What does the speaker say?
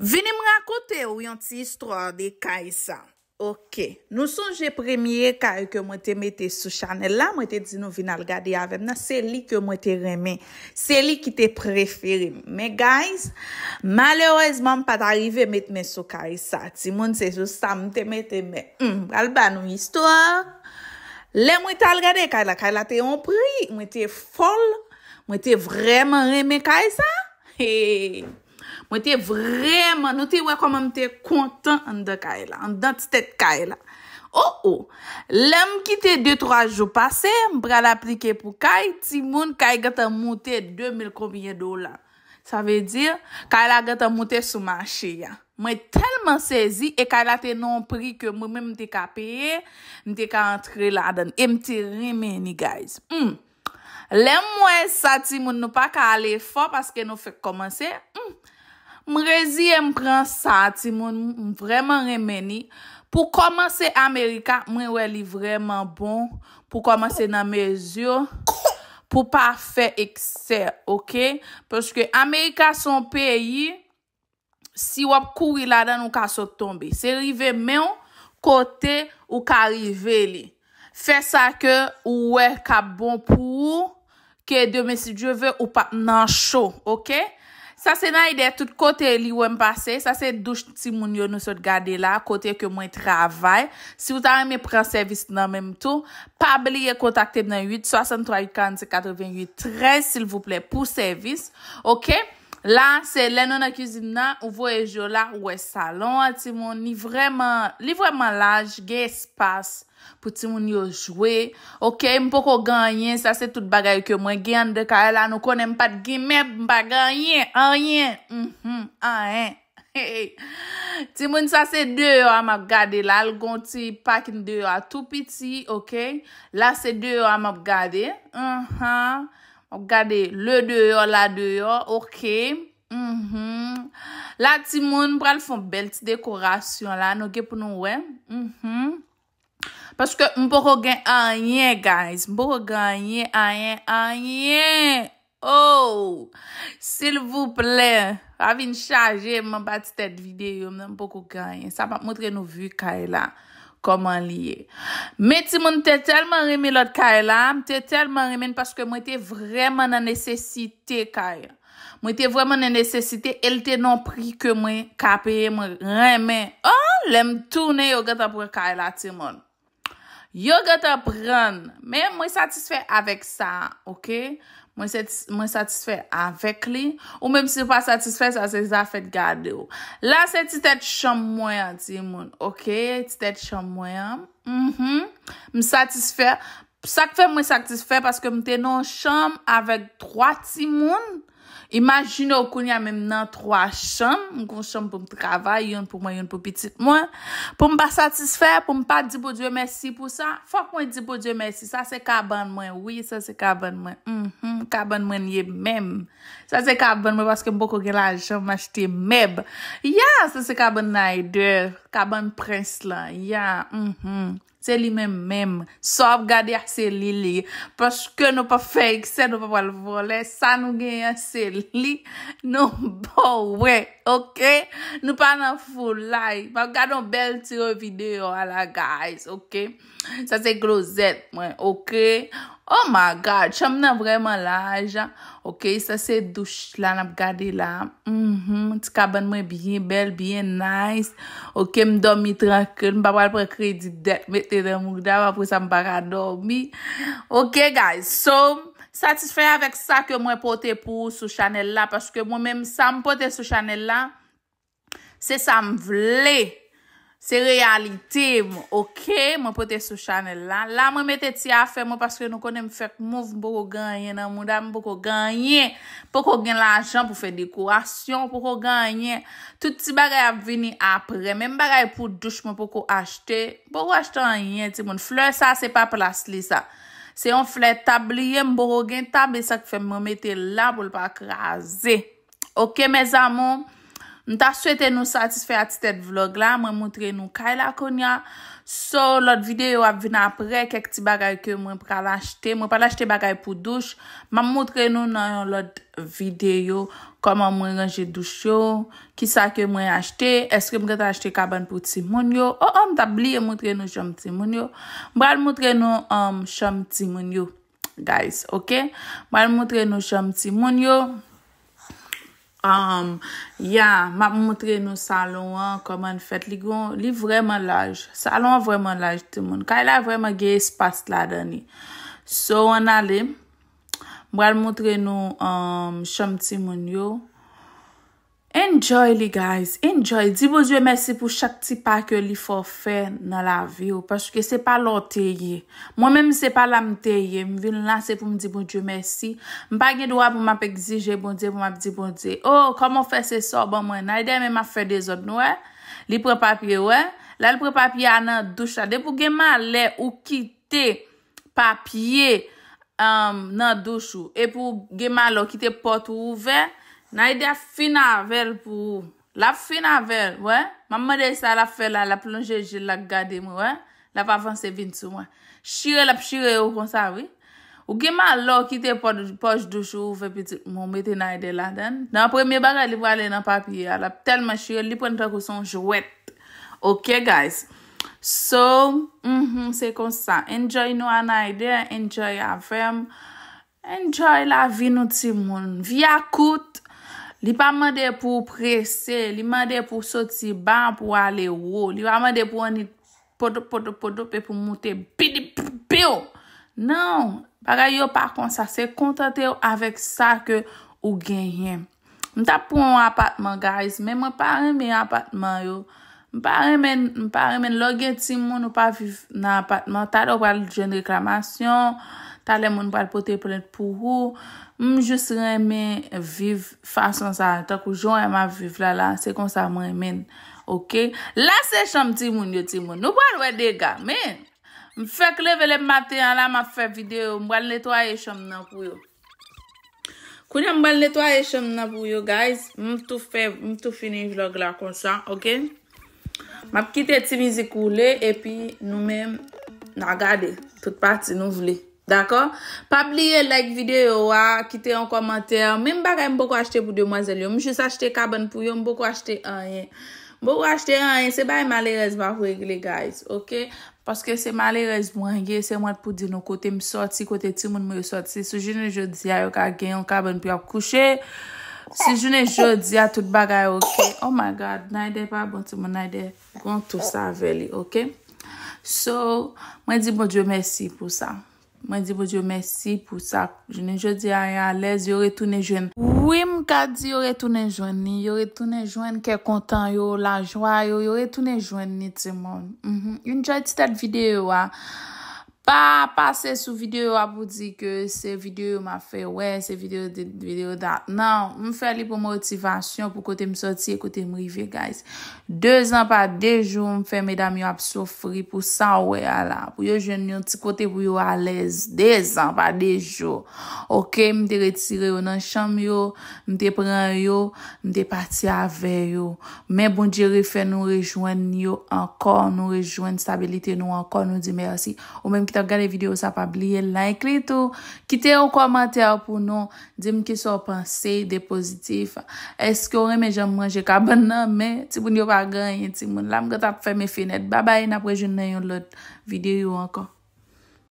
Vinim rakote ou yon ti istor de kaysa. Ok, nou sonje premye kaya ke mwen te mette sou chanel la, mwen te dino vin al gade avem na, se li ke mwen te reme. Se li ki te preferi. Me guys, malerezman pat arrive mette mwen sou kaysa. Ti moun se sou sa mwen te mette me. Kal hmm, ban nou istor. Le mwen te al gade kaya la, kaya la te yon pri. Mwen te fol. Mwen te vremen reme kaysa. Hehehehe. Mwen te vreman, nou te wekoman mwen te kontan an de kay e la. An dan ti tet kay e la. Oh oh, lem ki te 2-3 jou pase, mbra la prike pou kay, ti moun kay gata moute 2000 koubine dola. Sa ve dir, kay la gata moute sou manche ya. Mwen telman sezi, e kay la te non prike mwen men mte ka peye, mte ka antre la dan. E mte remeni guys. Hmm. Lem mwen sa ti moun nou pa ka ale fa, paske nou fek komanse, mwen. Hmm. Mrezi e mpren sa ti moun m vreman remeni pou komanse Amerika mwen wè li vreman bon pou komanse nan mezyo pou pa fe ekse ok. Pweske Amerika son peyi si wap kou iladan ou ka so tombe. Se rive men kote ou ka rive li. Fe sa ke ou wè ka bon pou ou ke deme si je ve ou pa nan show ok. Sa se nan ide tout kote li wèm pase. Sa se douche si moun yo nou sot gade la. Kote ke mwen travay. Si ou tan mè pre servis nan mèm tou. Pab li ye kontakte nan 8-63-50-88-13 sil vouple pou servis. Ok? La, se mm-hmm. le non a kuzina, ouvo e jola, ouwe salon, a ti moun, ni vreman, li vreman laj, ge espas pou ti moun yojwe. Ok, mpoko ganyen, sa se tout bagay ke mwen gyan de kare la, nou konen pat gimeb, mpa ganyen, anyen, mh, mh, anyen. Ti moun, sa se deyo a map gade, la, lgon ti pak in deyo a tou piti, ok, la se deyo a map gade, mh, mh, mh. Ou gade, le deyo, la deyo, orke. Mm-hmm. La ti moun, pral fon bel ti dekorasyon la, anoke pou nou wè. Mm-hmm. Paske m pouro gen anye, guys. M pouro gen anye, anye, anye. Oh! Sil vouple, avin chaje, man pati tet videyo, m pouro gen anye. Sa pa moutre nou vwi kaye la. Koman liye? Me ti moun te telman remi lot kaya la. Te telman remin paske mwen te vreman nan nesesite kaya. Mwen te vreman nan nesesite. El te nan pri ke mwen kapye mwen reme. Oh, lem toune yogata pou kaya la ti moun. Yogata pren. Men mwen satisfe avèk sa, ok? Mwen satisfè avèk li. Ou mèm si pa satisfè, sa se zafèt gade yo. La se ti tèt chanm mwen an ti moun. Ok, ti tèt chanm mwen an. Mm-hmm. M satisfè. Sa k fè mwen satisfè, paske m tè nan chanm avèk 3 ti moun. imajine ou koun ya mem nan 3 chanm, mkoun chanm pou m travay, yon pou mwen, yon pou pitit mwen, pou m pa satisfè, pou m pa di bo Diyo mersi pou sa, fok mwen di bo Diyo mersi, sa se kaban mwen, oui, sa se kaban mwen, mhm, kaban mwen ye mèm, sa se kaban mwen, paske m boko gen la jav m achete mèb, ya, sa se kaban nay de, kaban prins la, ya, mhm, li menm menm. So ap gade ase li li. Paske nou pa feyikse nou pa valvole. Sa nou genye ase li. Nou pou we. Ok? Nou pa nan fulay. Pa gade nou bel ti yo video ala guys. Ok? Sa se grozet mwen. Ok? Oh my God, chanm nan vreman la, ajan. Ok, sa se douche la nan ap gade la. Mh, mh, ti kaban mwen byen bel, byen nice. Ok, mdoum mi tranke, mpapal prekri di det, mette den mouk da, wapou sa mba rado mi. Ok, guys, so, satisfe avèk sa ke mwen pote pou sou chanel la, paske mwen mèm sa mpote sou chanel la, se sa m vle pou. Se realite moun, ok? Moun pote sou chanel la. La moun mette ti afe moun paske nou konen mou fèk mouv moun boko ganyen nan moun dami moun boko ganyen. Boko ganyen l'ajan pou fèk dekourasyon, boko ganyen. Tout ti bagay ap vini apre. Men bagay pou douche moun boko achete. Boko achete an yen ti moun. Fleur sa se pa plas li sa. Se yon fleur tabli, yon moun boko ganyen tabli sa ki fèk moun mette la pou l pa akraze. Ok, mez amoun? Mta swete nou satisfe ati tet vlog la. Mwen mwotre nou kay lakonya. So, lot videyo ap vina apre. Kek ti bagay ke mwen pral ashte. Mwen pal ashte bagay pou douche. Mwen mwotre nou nan yon lot videyo. Koman mwen range douche yo. Kisa ke mwen ashte. Eske mwen reta ashte kaban pou ti moun yo. O an mta bli mwotre nou chom ti moun yo. Mwen mwotre nou chom um, ti moun yo. Guys, ok? Mwen mwotre nou chom ti moun yo. Mwen mwotre nou chom ti moun yo. Um, ya, m ap moutre nou salon an Koman fet, li vreman laj Salon an vreman laj te moun Kaya la vreman ge espas la dani So, an ale M wad moutre nou um, Chom ti moun yo Enjoy li guys, enjoy. Dibon diyo mersi pou chak ti pa ke li fo fe nan la vi ou. Paske se pa lo te ye. Mwen men se pa la mte ye. Mwen vile lan se pou mdi bon diyo mersi. Mpa gen do a pou map egzi je bon diyo, pou map diyo bon diyo. Oh, kama fe se so bon mwen. Na ide men map fe de zon nou e. Li pre papye ou e. La li pre papye anan douche. De pou genman le ou kite papye um, nan douche ou. E pou genman le ou kite pot ou ouve ou. Na ide a fina vel pou ou. La fina vel, wè? Maman de sa la fel la, la plonje jil la gade mou, wè? La pa avanse vint sou mwen. Chire la p chire ou konsa, wè? Ou genman la ou kite poj doujou ou vè piti mou meti na ide la, den? Nan apre mi baga li wale nan papi ya. La tel ma chire, li pwento kou son jwet. Ok, guys? So, mhm, se konsa. Enjoy nou a na ide, enjoy a fem. Enjoy la vi nou ti moun. Vi a kout. Li pa mande pou prese, li mande pou soti ban pou ale wou, li pa mande pou anit podop podop podop e pou mouten bidip biyo. Nan, bagay yo pa konsase kontante yo avek sa ke ou genyen. Mta pou an apatman guys, men mwen paremen apatman yo. Mparemen, mparemen logye ti moun ou pa viv nan apatman. Tade ou pal jen reklamasyon, tale moun pal pote plen pou wou. M jous remen vive fason sa. Tak ou joun remen vive la la. Se konsa m remen. Ok. La se chanm ti moun yo ti moun. Nou bal wè dega. Men. M fèk leve le maten la ma fè video. M bal netwaye chanm nan pou yo. Kounen m bal netwaye chanm nan pou yo guys. M tou finin vlog la konsa. Ok. Map kite ti m zikou le. E pi nou men nagade. Tout pati nou vle. D'akon? Pa bliye like videyo, wakite ah, yon komentèr. Mèm bagay mbo kwa achte pou demwazèl yon. Mjous achte kaban pou yon, mbo kwa achte anyen. Mbo kwa achte anyen, se bay malé rezman fwegle, guys. Ok? Paske se malé rezman yon, se mwad pou di nou kote msoti, kote timoun mwosoti. Se jounen jodi a yon ka gen yon kaban pou yon kouchè. Se jounen jodi a ah, tout bagay, ok? Oh my god, nade pa bon timoun, nade. Kon tou sa veli, ok? So, mwen bon di mwad yo mersi pou sa. Mwen di vo bon di yo mersi pou sa Je ne je di a yon alez Yo re toune jwen Wim gadi yo re toune jwen ni Yo re toune jwen ke kontan yo la jwa yo Yo re toune jwen ni te moun You enjoy ti tat videyo wa a pase sou videyo a pou di ke se videyo yo ma fe, we se videyo dat, nan m fe li pou motivasyon, pou kote m soti, e kote m rive guys 2 an pa, 2 jou m fe medam yo ap sofri pou san we ala pou yo jen yon ti kote pou yo alez 2 an pa, 2 jou ok, m te retire yo nan chanm yo m te pren yo m te parti ave yo men bon di refe nou rejoen yo ankon, nou rejoen stabilite nou ankon, nou di mersi, ou menm kita Gade videyo sa pa bliye. Like li tou. Kite ou komante ou pou nou. Dime ki sou panse de pozitif. Eske ou reme janm manje ka ban nan men. Ti pou nyo pa ganyen ti moun. Lam gata pou fèm e fenet. Babay na prejoun nan yon lot videyo anko.